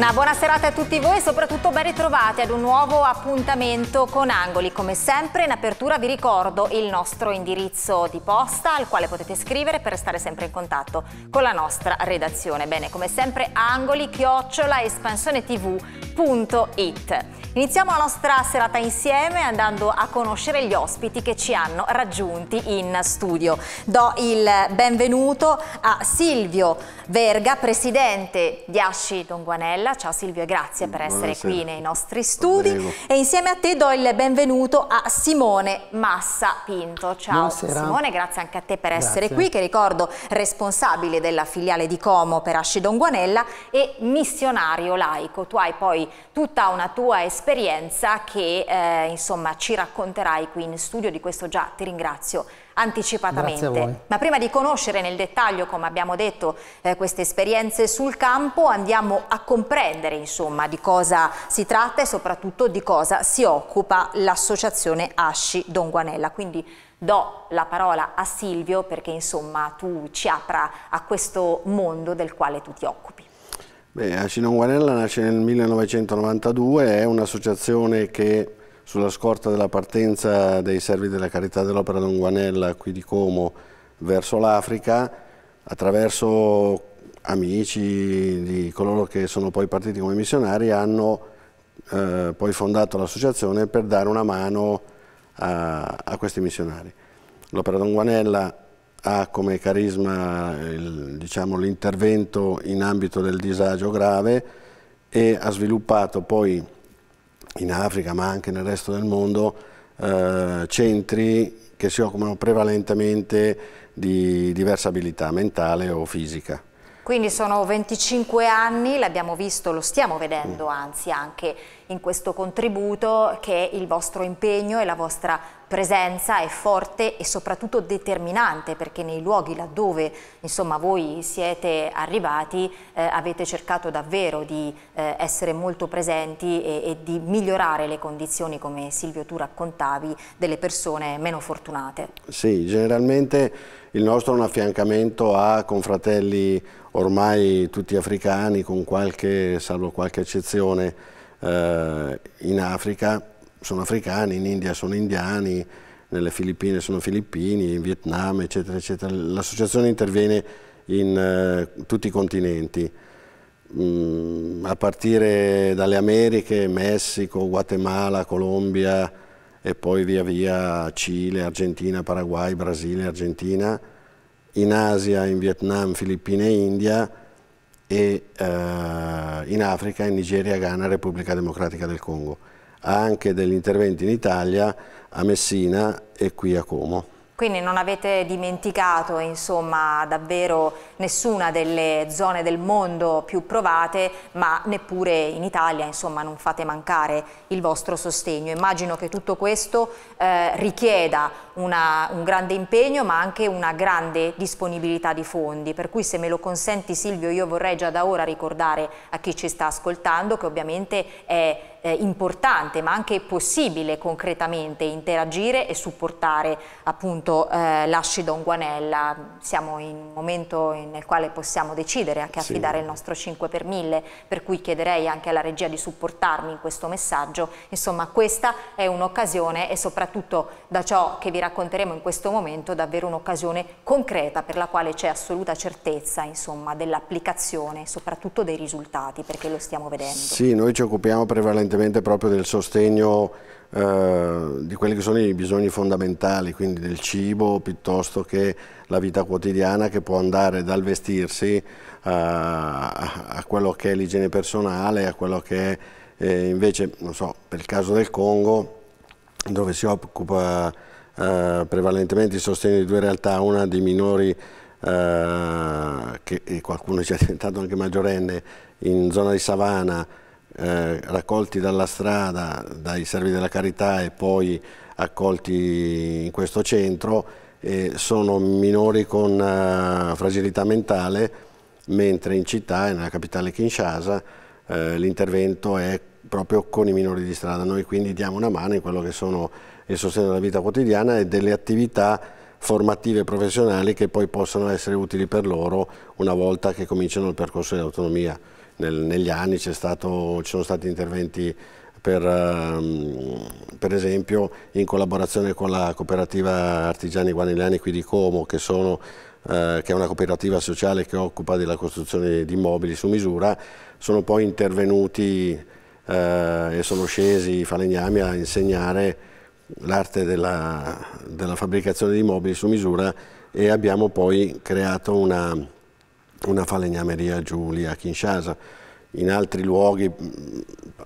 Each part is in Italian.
Una buona serata a tutti voi e soprattutto ben ritrovati ad un nuovo appuntamento con Angoli. Come sempre in apertura vi ricordo il nostro indirizzo di posta al quale potete scrivere per restare sempre in contatto con la nostra redazione. Bene, come sempre angoli tv.it. Iniziamo la nostra serata insieme andando a conoscere gli ospiti che ci hanno raggiunti in studio. Do il benvenuto a Silvio Verga, presidente di Asci Donguanella Mattarella. Ciao Silvio e grazie per essere Buonasera. qui nei nostri studi. Prego. E insieme a te do il benvenuto a Simone Massa Pinto. Ciao Buonasera. Simone, grazie anche a te per grazie. essere qui, che ricordo responsabile della filiale di Como per Asci Don Guanella e missionario laico. Tu hai poi tutta una tua esperienza che eh, insomma ci racconterai qui in studio, di questo già ti ringrazio anticipatamente. Ma prima di conoscere nel dettaglio, come abbiamo detto, eh, queste esperienze sul campo, andiamo a comprendere insomma di cosa si tratta e soprattutto di cosa si occupa l'associazione Asci Don Guanella. Quindi do la parola a Silvio perché insomma tu ci apra a questo mondo del quale tu ti occupi. Beh, Asci Don Guanella nasce nel 1992, è un'associazione che sulla scorta della partenza dei Servi della Carità dell'Opera Longuanella qui di Como verso l'Africa attraverso amici di coloro che sono poi partiti come missionari hanno eh, poi fondato l'associazione per dare una mano a, a questi missionari. L'Opera Longuanella ha come carisma diciamo, l'intervento diciamo, in ambito del disagio grave e ha sviluppato poi in Africa ma anche nel resto del mondo eh, centri che si occupano prevalentemente di diversa abilità mentale o fisica. Quindi sono 25 anni, l'abbiamo visto, lo stiamo vedendo mm. anzi anche in questo contributo che il vostro impegno e la vostra presenza è forte e soprattutto determinante perché nei luoghi laddove insomma, voi siete arrivati eh, avete cercato davvero di eh, essere molto presenti e, e, di migliorare le condizioni come Silvio tu raccontavi delle persone meno fortunate. Sì, generalmente il nostro è un affiancamento a confratelli ormai tutti africani con qualche, salvo qualche eccezione eh, in Africa sono africani, in India sono indiani, nelle Filippine sono filippini, in Vietnam, eccetera, eccetera. L'associazione interviene in eh, tutti i continenti, mm, a partire dalle Americhe, Messico, Guatemala, Colombia e poi via via Cile, Argentina, Paraguay, Brasile, Argentina, in Asia, in Vietnam, Filippine e India e eh, in Africa, in Nigeria, Ghana, Repubblica Democratica del Congo. Ha anche degli interventi in Italia, a Messina e qui a Como. Quindi non avete dimenticato insomma, davvero nessuna delle zone del mondo più provate, ma neppure in Italia insomma, non fate mancare il vostro sostegno. Immagino che tutto questo eh, richieda una, un grande impegno ma anche una grande disponibilità di fondi, per cui se me lo consenti Silvio io vorrei già da ora ricordare a chi ci sta ascoltando che ovviamente è eh, importante ma anche possibile concretamente interagire e supportare appunto eh, l'asci Don Guanella. Siamo in un momento nel quale possiamo decidere anche affidare sì. il nostro 5 per 1000 per cui chiederei anche alla regia di supportarmi in questo messaggio. Insomma questa è un'occasione e soprattutto da ciò che vi racconto racconteremo in questo momento davvero un'occasione concreta per la quale c'è assoluta certezza dell'applicazione, soprattutto dei risultati, perché lo stiamo vedendo. Sì, noi ci occupiamo prevalentemente proprio del sostegno eh, di quelli che sono i bisogni fondamentali, quindi del cibo piuttosto che la vita quotidiana che può andare dal vestirsi eh, a quello che è l'igiene personale, a quello che è eh, invece, non so, per il caso del Congo, dove si occupa eh, prevalentemente il sostegno di due realtà, una di minori eh, che qualcuno ci è diventato anche maggiorenne in zona di Savana, eh, raccolti dalla strada, dai servi della carità e poi accolti in questo centro, sono minori con eh, fragilità mentale, mentre in città e nella capitale Kinshasa eh, l'intervento è proprio con i minori di strada. Noi quindi diamo una mano in quello che sono il sostegno della vita quotidiana e delle attività formative e professionali che poi possono essere utili per loro una volta che cominciano il percorso dell'autonomia. negli anni stato, ci sono stati interventi per, ehm, per, esempio in collaborazione con la cooperativa Artigiani Guaniliani qui di Como che, sono, eh, che è una cooperativa sociale che occupa della costruzione di immobili su misura, sono poi intervenuti eh, e sono scesi i falegnami a insegnare l'arte della, della, fabbricazione di mobili su misura e abbiamo poi creato una, una falegnameria Giulia a Kinshasa. In altri luoghi,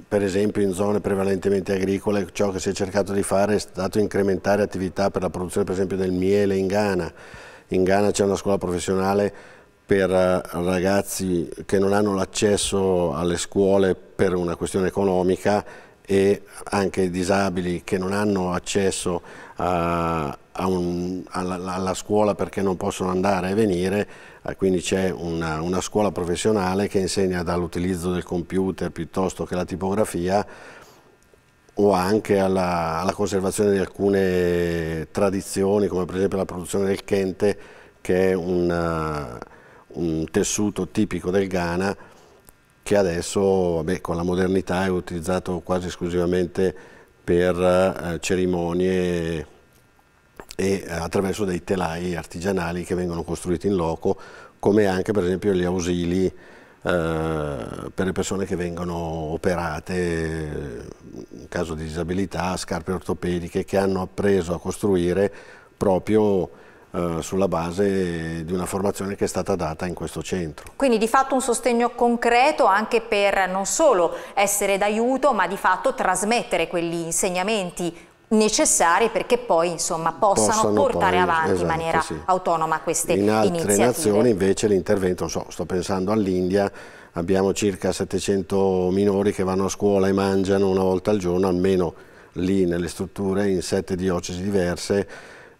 per esempio in zone prevalentemente agricole, ciò che si è cercato di fare è stato incrementare attività per la produzione per esempio del miele in Ghana. In Ghana c'è una scuola professionale per eh, ragazzi che non hanno l'accesso alle scuole per una questione economica e anche i disabili che non hanno accesso a, a un, alla, alla, scuola perché non possono andare e venire, eh, quindi c'è una, una scuola professionale che insegna dall'utilizzo del computer piuttosto che la tipografia o anche alla, alla, conservazione di alcune tradizioni come per esempio la produzione del kente che è un, eh, un tessuto tipico del Ghana che adesso vabbè, con la modernità è utilizzato quasi esclusivamente per eh, cerimonie e eh, attraverso dei telai artigianali che vengono costruiti in loco, come anche per esempio gli ausili eh, per le persone che vengono operate in caso di disabilità, scarpe ortopediche, che hanno appreso a costruire proprio eh, sulla base di una formazione che è stata data in questo centro. Quindi di fatto un sostegno concreto anche per non solo essere d'aiuto ma di fatto trasmettere quegli insegnamenti necessari perché poi insomma, possano, possano, portare poi, avanti esatto, in maniera sì. autonoma queste in iniziative. In altre nazioni invece l'intervento, so, sto pensando all'India, abbiamo circa 700 minori che vanno a scuola e mangiano una volta al giorno, almeno lì nelle strutture in sette diocesi diverse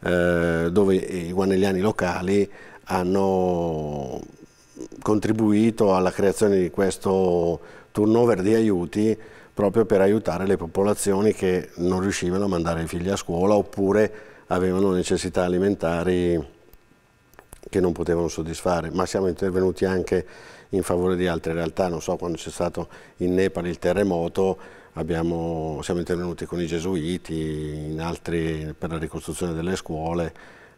eh, dove i guanelliani locali hanno contribuito alla creazione di questo turnover di aiuti proprio per aiutare le popolazioni che non riuscivano a mandare i figli a scuola oppure avevano necessità alimentari che non potevano soddisfare, ma siamo intervenuti anche in favore di altre realtà, non so quando c'è stato in Nepal il terremoto, Abbiamo, siamo intervenuti con i gesuiti, altri, per la ricostruzione delle scuole,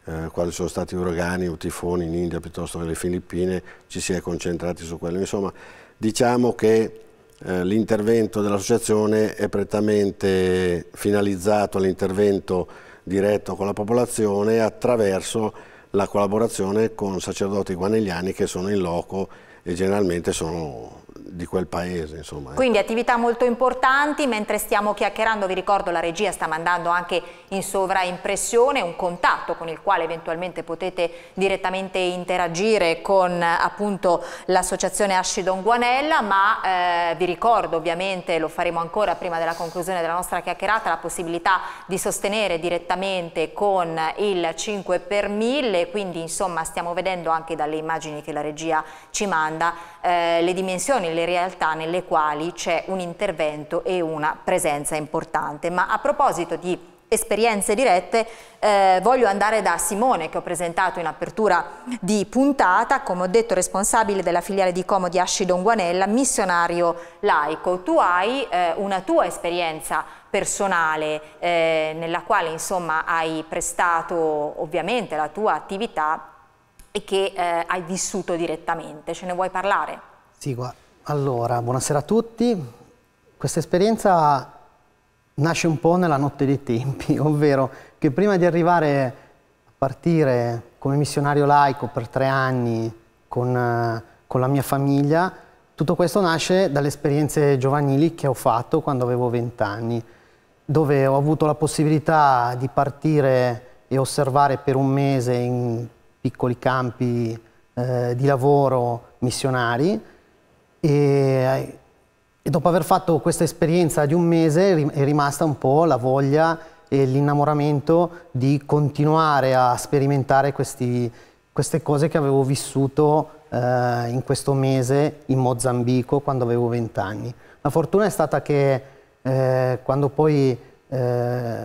eh, quando ci sono stati uragani o tifoni in India piuttosto che nelle Filippine ci si è concentrati su quello. Insomma, diciamo che eh, l'intervento dell'associazione è prettamente finalizzato all'intervento diretto con la popolazione attraverso la collaborazione con sacerdoti guanegliani che sono in loco e generalmente sono di quel paese. Insomma. Quindi attività molto importanti, mentre stiamo chiacchierando, vi ricordo la regia sta mandando anche in sovraimpressione un contatto con il quale eventualmente potete direttamente interagire con appunto l'associazione Asci Don Guanella, ma eh, vi ricordo ovviamente, lo faremo ancora prima della conclusione della nostra chiacchierata, la possibilità di sostenere direttamente con il 5 per 1000, quindi insomma stiamo vedendo anche dalle immagini che la regia ci manda domanda eh, le dimensioni, le realtà nelle quali c'è un intervento e una presenza importante. Ma a proposito di esperienze dirette, eh, voglio andare da Simone che ho presentato in apertura di puntata, come ho detto responsabile della filiale di Como di Asci Don Guanella, missionario laico. Tu hai eh, una tua esperienza personale eh, nella quale insomma hai prestato ovviamente la tua attività e che eh, hai vissuto direttamente. Ce ne vuoi parlare? Sì, allora, buonasera a tutti. Questa esperienza nasce un po' nella notte dei tempi, ovvero che prima di arrivare a partire come missionario laico per tre anni con, eh, con la mia famiglia, tutto questo nasce dalle esperienze giovanili che ho fatto quando avevo vent'anni, dove ho avuto la possibilità di partire e osservare per un mese in piccoli campi eh, di lavoro missionari e, e, dopo aver fatto questa esperienza di un mese è rimasta un po' la voglia e l'innamoramento di continuare a sperimentare questi, queste cose che avevo vissuto eh, in questo mese in Mozambico quando avevo 20 anni. La fortuna è stata che eh, quando poi eh,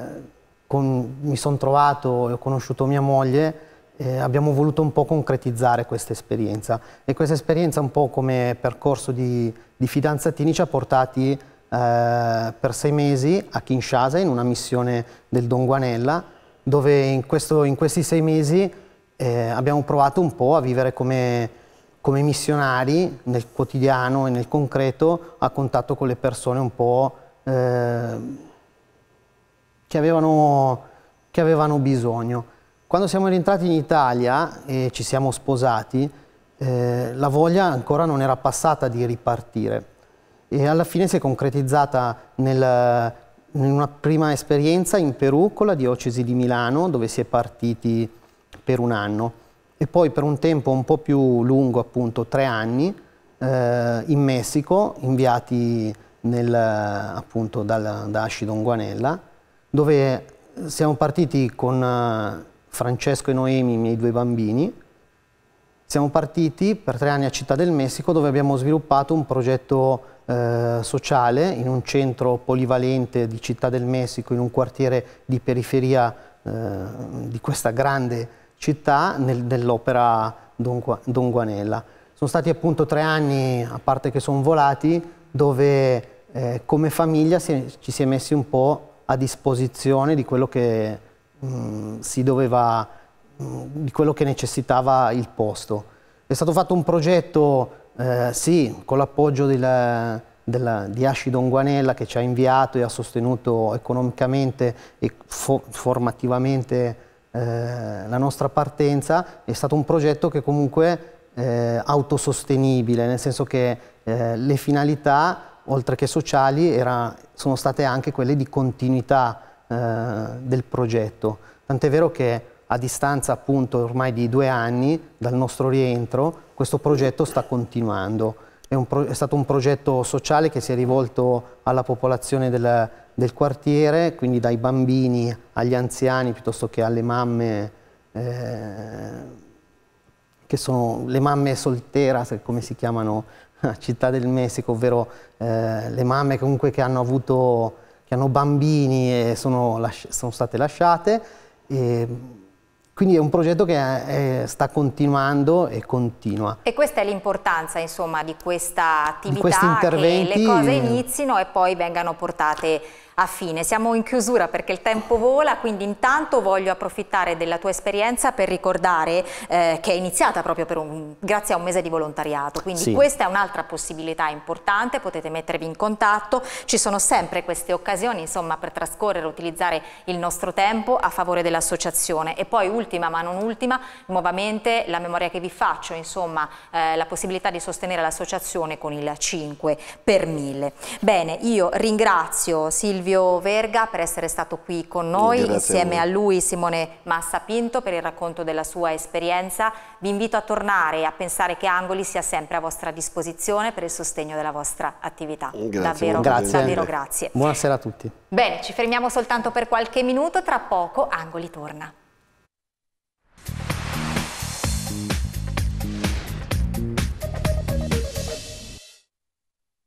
con, mi sono trovato e ho conosciuto mia moglie, eh, abbiamo voluto un po' concretizzare questa esperienza e questa esperienza un po' come percorso di, di fidanzatini ci ha portati eh, per sei mesi a Kinshasa in una missione del Don Guanella dove in, questo, in questi sei mesi eh, abbiamo provato un po' a vivere come, come missionari nel quotidiano e nel concreto a contatto con le persone un po' eh, che avevano, che avevano bisogno. Quando siamo rientrati in Italia e ci siamo sposati, eh, la voglia ancora non era passata di ripartire e alla fine si è concretizzata nel, in una prima esperienza in Perù con la diocesi di Milano dove si è partiti per un anno e poi per un tempo un po' più lungo, appunto tre anni, eh, in Messico, inviati nel, appunto dal, da Asci Don Guanella, dove siamo partiti con eh, Francesco e Noemi, i miei due bambini. Siamo partiti per tre anni a Città del Messico dove abbiamo sviluppato un progetto eh, sociale in un centro polivalente di Città del Messico, in un quartiere di periferia eh, di questa grande città, nel, dell'opera Don, Don Guanella. Sono stati appunto tre anni, a parte che sono volati, dove eh, come famiglia si, ci si è messi un po' a disposizione di quello che Mm, si doveva, mm, di quello che necessitava il posto. È stato fatto un progetto, eh, sì, con l'appoggio di Asci Donguanella che ci ha inviato e ha sostenuto economicamente e fo formativamente eh, la nostra partenza, è stato un progetto che comunque eh, autosostenibile, nel senso che eh, le finalità, oltre che sociali, era, sono state anche quelle di continuità eh, del progetto. Tant'è vero che a distanza appunto ormai di due anni dal nostro rientro, questo progetto sta continuando. È, è stato un progetto sociale che si è rivolto alla popolazione del, del quartiere, quindi dai bambini agli anziani piuttosto che alle mamme, eh, che sono le mamme solteras, come si chiamano a Città del Messico, ovvero eh, le mamme comunque che hanno avuto che hanno bambini e sono, sono state lasciate. E quindi è un progetto che è, eh, è, sta continuando e continua. E questa è l'importanza di questa attività, di che le cose inizino e poi vengano portate a fine. Siamo in chiusura perché il tempo vola, quindi intanto voglio approfittare della tua esperienza per ricordare eh, che è iniziata proprio un, grazie a un mese di volontariato, quindi sì. questa è un'altra possibilità importante, potete mettervi in contatto, ci sono sempre queste occasioni insomma, per trascorrere, utilizzare il nostro tempo a favore dell'associazione. E poi ultima ma non ultima, nuovamente la memoria che vi faccio, insomma eh, la possibilità di sostenere l'associazione con il 5 per 1000. Bene, io ringrazio Silvio Silvio Verga per essere stato qui con noi, Grazie insieme a, a lui Simone Massapinto per il racconto della sua esperienza. Vi invito a tornare e a pensare che Angoli sia sempre a vostra disposizione per il sostegno della vostra attività. Grazie, davvero, grazie. davvero grazie. Buonasera a tutti. Bene, ci fermiamo soltanto per qualche minuto, tra poco Angoli torna.